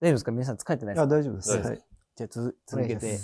大丈夫ですか皆さん疲れてないですかあ大丈夫です。はい、じゃあ続けて。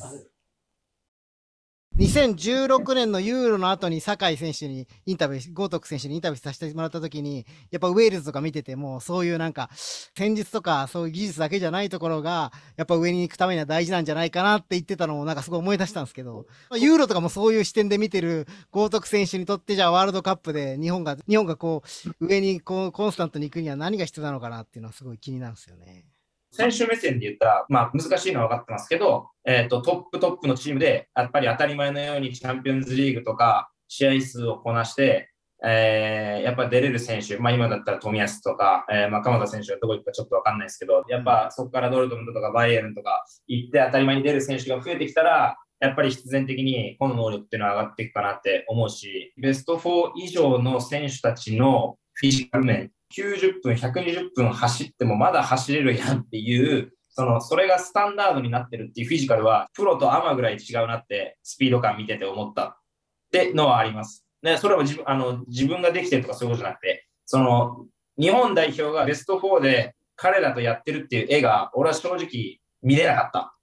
2016年のユーロの後に酒井選手にインタビュー、豪徳選手にインタビューさせてもらった時に、やっぱウェールズとか見てても、そういうなんか、戦術とか、そういう技術だけじゃないところが、やっぱ上に行くためには大事なんじゃないかなって言ってたのをなんかすごい思い出したんですけど、ユーロとかもそういう視点で見てる豪徳選手にとってじゃあワールドカップで日本が、日本がこう、上にこう、コンスタントに行くには何が必要なのかなっていうのはすごい気になるんですよね。選手目線で言ったら、まあ、難しいのは分かってますけど、えーと、トップトップのチームで、やっぱり当たり前のようにチャンピオンズリーグとか試合数をこなして、えー、やっぱ出れる選手、まあ、今だったら冨安とか、えーまあ、鎌田選手がどこ行くかちょっと分かんないですけど、やっぱそこからドルトムとかバイエルンとか行って当たり前に出る選手が増えてきたら、やっぱり必然的にこの能力っていうのは上がっていくかなって思うし、ベスト4以上の選手たちのフィジカル面90分、120分走ってもまだ走れるやんっていう、その、それがスタンダードになってるっていうフィジカルは、プロとアマぐらい違うなって、スピード感見てて思ったってのはあります。で、それは自分、あの、自分ができてるとかそういうことじゃなくて、その、日本代表がベスト4で彼らとやってるっていう絵が、俺は正直見れなかった。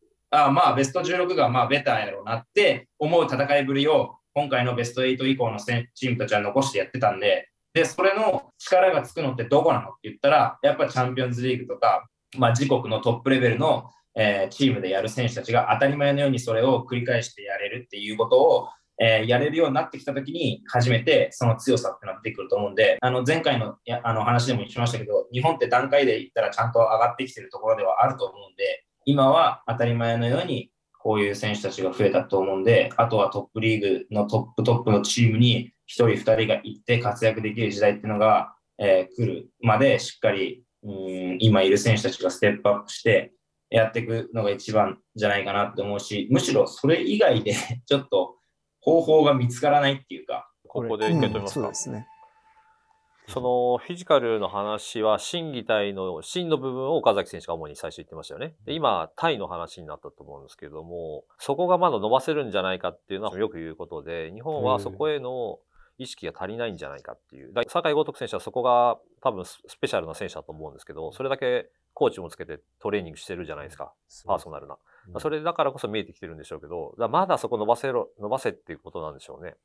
あまあ、ベスト16がまあ、ベターやろうなって思う戦いぶりを、今回のベスト8以降のチームたちは残してやってたんで、で、それの力がつくのってどこなのって言ったら、やっぱチャンピオンズリーグとか、まあ、自国のトップレベルの、えー、チームでやる選手たちが当たり前のようにそれを繰り返してやれるっていうことを、えー、やれるようになってきた時に初めてその強さってなってくると思うんであの前回のやあの話でもしましたけど日本って段階でいったらちゃんと上がってきてるところではあると思うんで今は当たり前のようにこういう選手たちが増えたと思うんであとはトップリーグのトップトップのチームに人二人が行って活躍できる時代っていうのが、えー、来るまでしっかりうん今いる選手たちがステップアップしてやっていくのが一番じゃないかなって思うしむしろそれ以外で ちょっと方法が見つからないっていうかここで受け止めますか、うん、そうですねそのフィジカルの話は、心技体の真の部分を岡崎選手が主に最初言ってましたよね。で今、イの話になったと思うんですけども、そこがまだ伸ばせるんじゃないかっていうのはよく言うことで、日本はそこへの意識が足りないんじゃないかっていう。だ酒井豪徳選手はそこが多分スペシャルな選手だと思うんですけど、それだけコーチもつけてトレーニングしてるじゃないですか、パーソナルな。それだからこそ見えてきてるんでしょうけど、だまだそこ伸ばせろ、伸ばせっていうことなんでしょうね。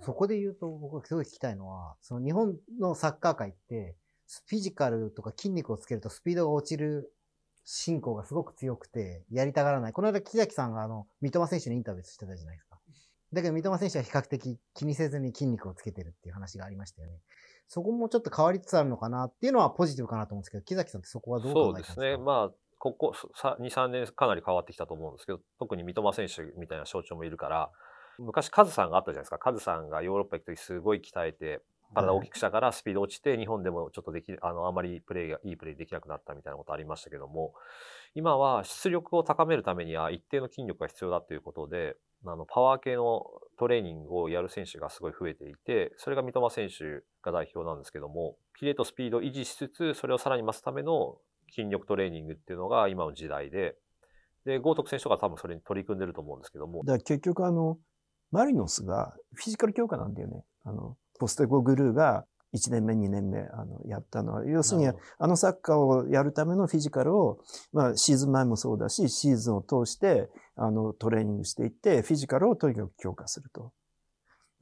そこで言うと僕がすごい聞きたいのは、その日本のサッカー界って、フィジカルとか筋肉をつけるとスピードが落ちる進行がすごく強くて、やりたがらない。この間、木崎さんがあの、三笘選手にインタビューしてたじゃないですか。だけど三笘選手は比較的気にせずに筋肉をつけてるっていう話がありましたよね。そこもちょっと変わりつつあるのかなっていうのはポジティブかなと思うんですけど、木崎さんってそこはどう考えてますかそうですね。まあ、ここ2、3年かなり変わってきたと思うんですけど、特に三笘選手みたいな象徴もいるから、昔カズさんがあったじゃないですか。カズさんがヨーロッパ行くときすごい鍛えて、体大きくしたからスピード落ちて、日本でもちょっとでき、あの、あまりプレイが、いいプレイできなくなったみたいなことありましたけども、今は出力を高めるためには一定の筋力が必要だということで、あの、パワー系のトレーニングをやる選手がすごい増えていて、それが三笘選手が代表なんですけども、キレとスピードを維持しつつ、それをさらに増すための筋力トレーニングっていうのが今の時代で、で、豪徳選手とか多分それに取り組んでると思うんですけども。だから結局あの、マリノスがフィジカル強化なんだよね。あの、ポステゴグルーが1年目、2年目、あの、やったのは、要するに、あのサッカーをやるためのフィジカルを、まあ、シーズン前もそうだし、シーズンを通して、あの、トレーニングしていって、フィジカルをとにかく強化すると。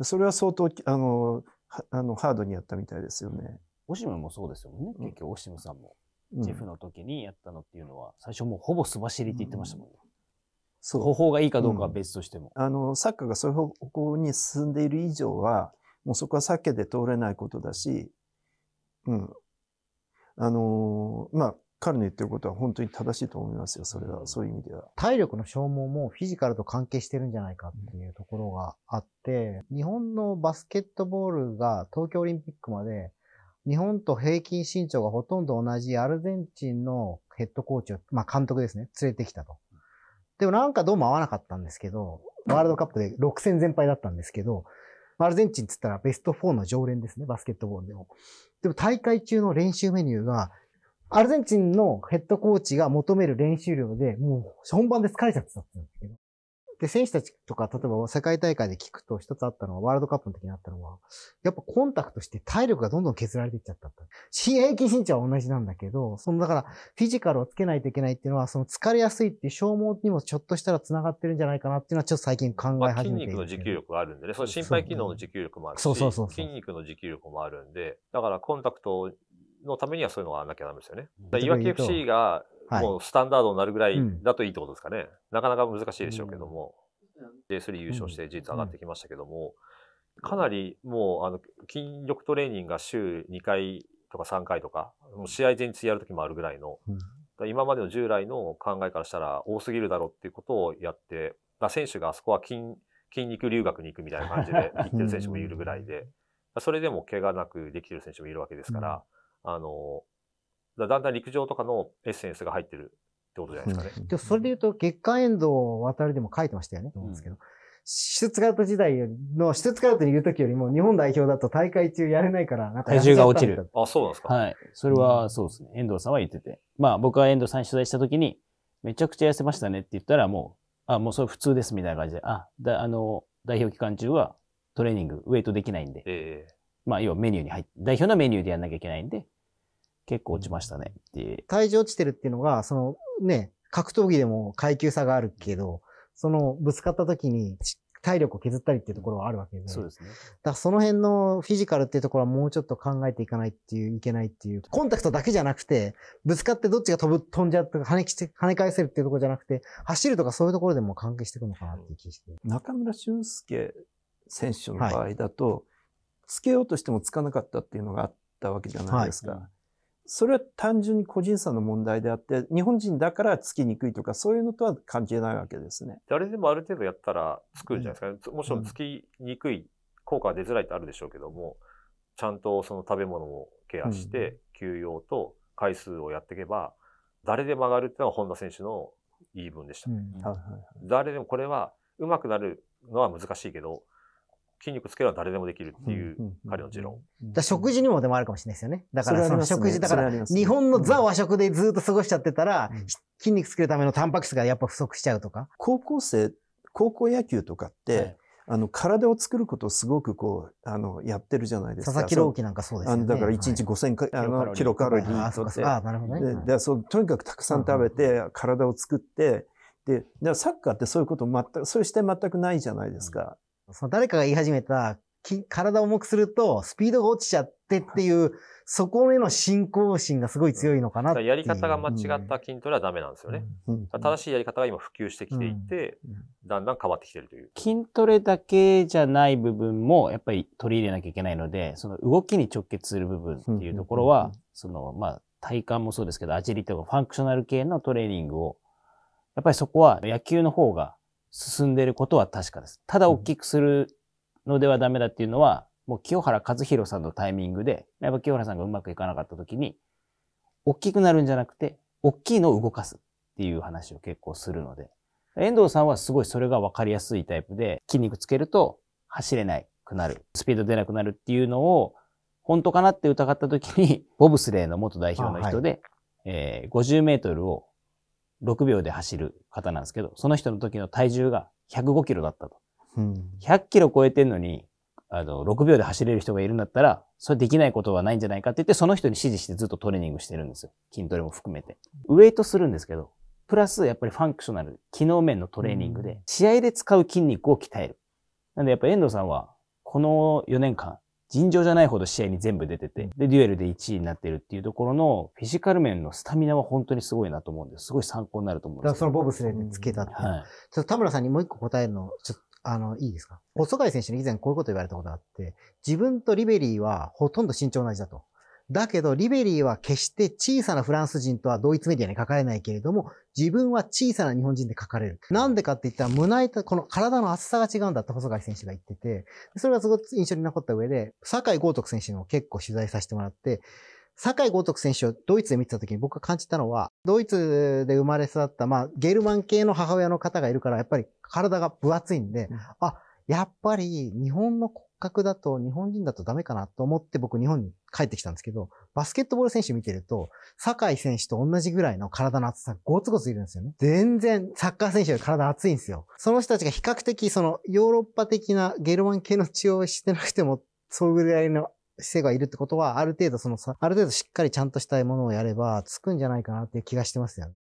それは相当、あの、あのハードにやったみたいですよね。オシムもそうですよね。結局、オシムさんも、うん、ジェフの時にやったのっていうのは、最初もうほぼすばしりって言ってましたもんね。うんそう。方法がいいかどうかは別としても、うん。あの、サッカーがそういう方向に進んでいる以上は、もうそこは避けて通れないことだし、うん。あのー、まあ、彼の言ってることは本当に正しいと思いますよ。それは、そういう意味では。体力の消耗もフィジカルと関係してるんじゃないかっていうところがあって、日本のバスケットボールが東京オリンピックまで、日本と平均身長がほとんど同じアルゼンチンのヘッドコーチを、まあ監督ですね、連れてきたと。でもなんかどうも合わなかったんですけど、ワールドカップで6戦全敗だったんですけど、アルゼンチンつったらベスト4の常連ですね、バスケットボールでも。でも大会中の練習メニューが、アルゼンチンのヘッドコーチが求める練習量で、もう本番で疲れちゃってたんですけど、で、選手たちとか、例えば世界大会で聞くと一つあったのは、ワールドカップの時にあったのは、やっぱコンタクトして体力がどんどん削られていっちゃった。平均身長は同じなんだけど、そのだからフィジカルをつけないといけないっていうのは、その疲れやすいっていう消耗にもちょっとしたら繋がってるんじゃないかなっていうのはちょっと最近考え始めてあ、筋肉の持久力があるんでね、その心肺機能の持久力もあるし、そうそうそう筋肉の持久力もあるんで、だからコンタクトのためにはそういうのがなきゃダメですよね。いわき FC がはい、もうスタンダードになるぐらいだといいってことですかね。うん、なかなか難しいでしょうけども、うん、J3 優勝して事実上がってきましたけども、うん、かなりもうあの筋力トレーニングが週2回とか3回とか、もう試合前日やる時もあるぐらいの、今までの従来の考えからしたら多すぎるだろうっていうことをやって、選手があそこは筋筋肉留学に行くみたいな感じで行ってる選手もいるぐらいで、それでも怪我なくできてる選手もいるわけですから、あの、だだんだん陸上とかのエッセンスが入ってるってことじゃないですかね。うん、それで言うと、月間遠藤渡るでも書いてましたよね。うん、ですけど。シュツカート時代の、シュツカートにいるときよりも、日本代表だと大会中やれないから、なんか体重が落ちる。あ、そうなんですかはい。それは、そうですね。遠藤さんは言ってて。まあ、僕は遠藤さんに取材したときに、めちゃくちゃ痩せましたねって言ったら、もう、あ、もうそれ普通ですみたいな感じで、あ、だあの、代表期間中はトレーニング、ウェイトできないんで、えー、まあ、要はメニューに入って、代表のメニューでやんなきゃいけないんで、結構落ちましたねっていう。体重落ちてるっていうのが、そのね、格闘技でも階級差があるけど、そのぶつかった時に体力を削ったりっていうところはあるわけで、そうですね。だその辺のフィジカルっていうところはもうちょっと考えていかないっていう、いけないっていう。コンタクトだけじゃなくて、ぶつかってどっちが飛ぶ、飛んじゃって跳ねきて、跳ね返せるっていうところじゃなくて、走るとかそういうところでも関係していくのかなっていう気がして。中村俊介選手の場合だと、はい、つけようとしてもつかなかったっていうのがあったわけじゃないですか。はいそれは単純に個人差の問題であって、日本人だからつきにくいとか、そういうのとは関係ないわけですね。誰でもある程度やったらつくんじゃないですか、もちろんつきにくい、効果が出づらいってあるでしょうけども、ちゃんとその食べ物をケアして、休養と回数をやっていけば、誰でも上がるっていうのが本田選手の言い分でした。誰でもこれはうまくなるのは難しいけど、筋肉つけるのは誰でもできるっていう彼の持論。だ食事にもでもあるかもしれないですよね。だからその食事、ね、だから日本のザ和食でずっと過ごしちゃってたら、うん、筋肉つけるためのタンパク質がやっぱ不足しちゃうとか。高校生、高校野球とかって、はい、あの、体を作ることをすごくこう、あの、やってるじゃないですか。佐々木朗希なんかそうですね。あの、だから1日5000はい、あの、キロカロリーとって。あ、そうあなるほどね。で、そう、とにかくたくさん食べて、体を作って、で、サッカーってそういうこと全く、そういう視点全くないじゃないですか。その誰かが言い始めた、体を重くするとスピードが落ちちゃってっていう、そこへの信仰心がすごい強いのかなやり方が間違った筋トレはダメなんですよね。うん、正しいやり方が今普及してきていて、うん、だんだん変わってきてるという。筋トレだけじゃない部分もやっぱり取り入れなきゃいけないので、その動きに直結する部分っていうところは、うん、そのまあ体幹もそうですけど、アジリとかファンクショナル系のトレーニングを、やっぱりそこは野球の方が進んでいることは確かです。ただ大きくするのではダメだっていうのは、もう清原和弘さんのタイミングで、やっぱ清原さんがうまくいかなかった時に、大きくなるんじゃなくて、大きいのを動かすっていう話を結構するので。遠藤さんはすごいそれがわかりやすいタイプで、筋肉つけると走れなくなる、スピード出なくなるっていうのを、本当かなって疑った時に、ボブスレーの元代表の人で、はい、えー、50メートルを6秒で走る方なんですけど、その人の時の体重が105キロだったと。うん、100キロ超えてんのに、あの、6秒で走れる人がいるんだったら、それできないことはないんじゃないかって言って、その人に指示してずっとトレーニングしてるんですよ。筋トレも含めて。ウェイトするんですけど、プラスやっぱりファンクショナル、機能面のトレーニングで、試合で使う筋肉を鍛える。なんでやっぱ遠藤さんは、この4年間、尋常じゃないほど試合に全部出てて、で、デュエルで1位になってるっていうところの、フィジカル面のスタミナは本当にすごいなと思うんです。すごい参考になると思うんです。だからそのボブスレーにつけたって、うんはい、ちょっと田村さんにもう一個答えるの、ちょっと、あの、いいですか細貝選手に以前こういうこと言われたことがあって、自分とリベリーはほとんど身長同じだと。だけど、リベリーは決して小さなフランス人とはドイツメディアに書かれないけれども、自分は小さな日本人で書かれる。なんでかって言ったら、胸板、この体の厚さが違うんだって細貝選手が言ってて、それがすごく印象に残った上で、酒井豪徳選手にも結構取材させてもらって、酒井豪徳選手をドイツで見てた時に僕が感じたのは、ドイツで生まれ育った、まあ、ゲルマン系の母親の方がいるから、やっぱり体が分厚いんで、うん、あ、やっぱり日本の覚だと日本人だとダメかなと思って僕日本に帰ってきたんですけど、バスケットボール選手見てると、酒井選手と同じぐらいの体の厚さ、ゴツゴツいるんですよね。全然サッカー選手より体厚いんですよ。その人たちが比較的そのヨーロッパ的なゲルマン系の血をしてなくても、そうぐらいの姿勢がいるってことは、ある程度そのさ、ある程度しっかりちゃんとしたいものをやれば、つくんじゃないかなっていう気がしてますよね。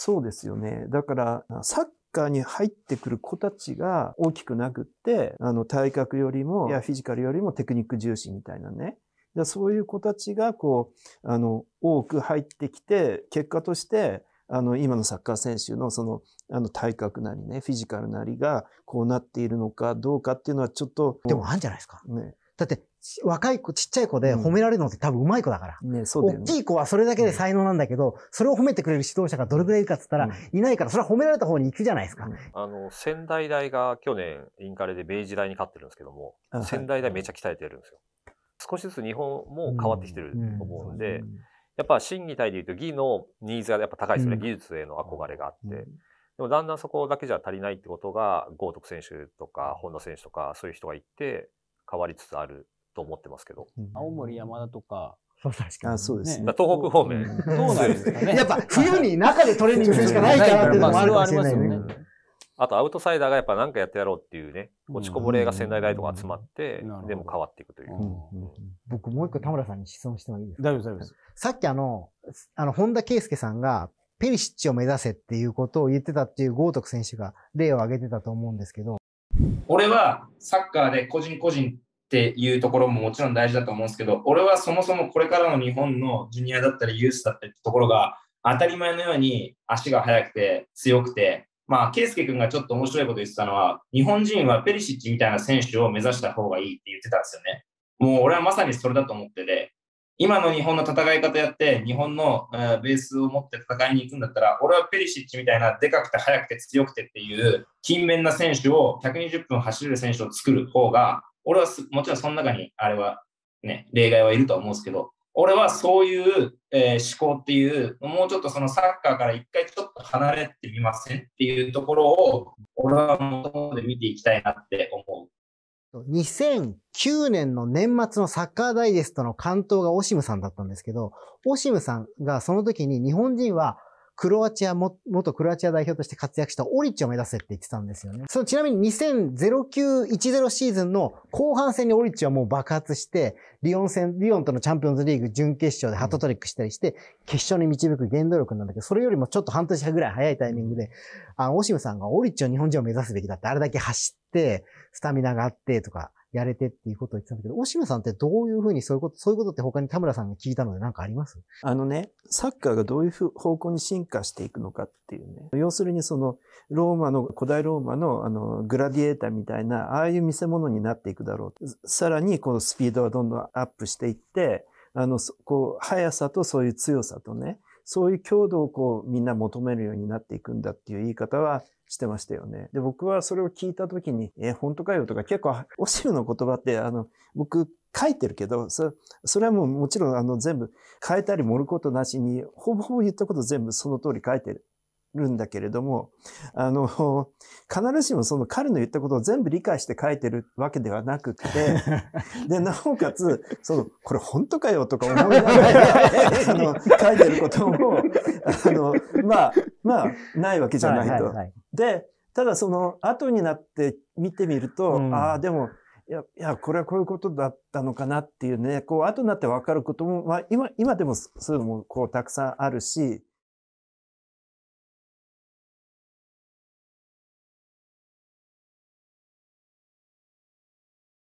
そうですよね。だから、サッ下に入ってくる子たちが大きくなくって、あの、体格よりも、いや、フィジカルよりもテクニック重視みたいなね。そういう子たちが、こう、あの、多く入ってきて、結果として、あの、今のサッカー選手のその、あの、体格なりね、フィジカルなりが、こうなっているのかどうかっていうのはちょっと。でもあるんじゃないですか。ね。だって、若い子、ちっちゃい子で褒められるのって多分上手い子だから。ね、そうだよね。大きい子はそれだけで才能なんだけど、それを褒めてくれる指導者がどれくらいいるかって言ったら、いないから、それは褒められた方に行くじゃないですか。あの、仙台大が去年、インカレで明治大に勝ってるんですけども、仙台大めちゃ鍛えてるんですよ。少しずつ日本も変わってきてると思うんで、やっぱ審議体でいうと技のニーズがやっぱ高いですね。技術への憧れがあって。でもだんだんそこだけじゃ足りないってことが、豪徳選手とか本田選手とかそういう人がいて変わりつつあると思ってますけど。青森山田とか、確かに。そうですね。東北方面。どうなんですかね。やっぱ冬に中でトレーニングするしかないからっていうのもあるかもしれないね。あとアウトサイダーがやっぱ何かやってやろうっていうね、落ちこぼれが仙台大とか集まって、でも変わっていくという。僕もう一個田村さんに質問してもいいですか大丈夫、大丈夫です。さっきあの、あの、本田圭介さんが、ペリシッチを目指せっていうことを言ってたっていう豪徳選手が例を挙げてたと思うんですけど。俺はサッカーで個人個人っていうところももちろん大事だと思うんですけど、俺はそもそもこれからの日本のジュニアだったりユースだったりってところが、当たり前のように足が速くて強くて、まあ、圭佑君がちょっと面白いこと言ってたのは、日本人はペリシッチみたいな選手を目指した方がいいって言ってたんですよね。もう俺はまさにそれだと思ってて、今の日本の戦い方やって、日本のベースを持って戦いに行くんだったら、俺はペリシッチみたいなでかくて速くて強くてっていう勤勉な選手を120分走れる選手を作る方が俺はもちろんその中にあれはね、例外はいるとは思うんですけど、俺はそういう、えー、思考っていう、もうちょっとそのサッカーから一回ちょっと離れてみませんっていうところを、俺はもで見ていきたいなって思う。2009年の年末のサッカーダイジェストの関東がオシムさんだったんですけど、オシムさんがその時に日本人はクロアチアも、元クロアチア代表として活躍したオリッチを目指せって言ってたんですよね。そのちなみに2009-10シーズンの後半戦にオリッチはもう爆発して、リオン戦、リオンとのチャンピオンズリーグ準決勝でハットトリックしたりして、決勝に導く原動力なんだけど、それよりもちょっと半年ぐらい早いタイミングで、あの、オシムさんがオリッチを日本人を目指すべきだって、あれだけ走って、スタミナがあってとか、やれてっていうことを言ってたんだけど、オシムさんってどういうふうにそういうこと、そういうことって他に田村さんが聞いたので何かありますあのね、サッカーがどういう方向に進化していくのかっていうね。要するにその、ローマの、古代ローマのあの、グラディエーターみたいな、ああいう見せ物になっていくだろう。さらに、このスピードがどんどんアップしていって、あの、こう、速さとそういう強さとね、そういう強度をこうみんな求めるようになっていくんだっていう言い方はしてましたよね。で、僕はそれを聞いた時に、え本当かよとか結構、オシルの言葉って、あの、僕書いてるけど、そそれはもうもちろんあの全部変えたり盛ることなしに、ほぼほぼ言ったこと全部その通り書いてるるんだけれども、あの、必ずしもその彼の言ったことを全部理解して書いてるわけではなくて、で、なおかつ、その、これ本当かよとか思いながら、あの、書いてることも、あの、まあ、まあ、ないわけじゃないと。はいはいはい、で、ただその、後になって見てみると、うん、ああ、でも、いや、いや、これはこういうことだったのかなっていうね、こう、後になってわかることも、まあ、今、今でもそういうのも、こう、たくさんあるし、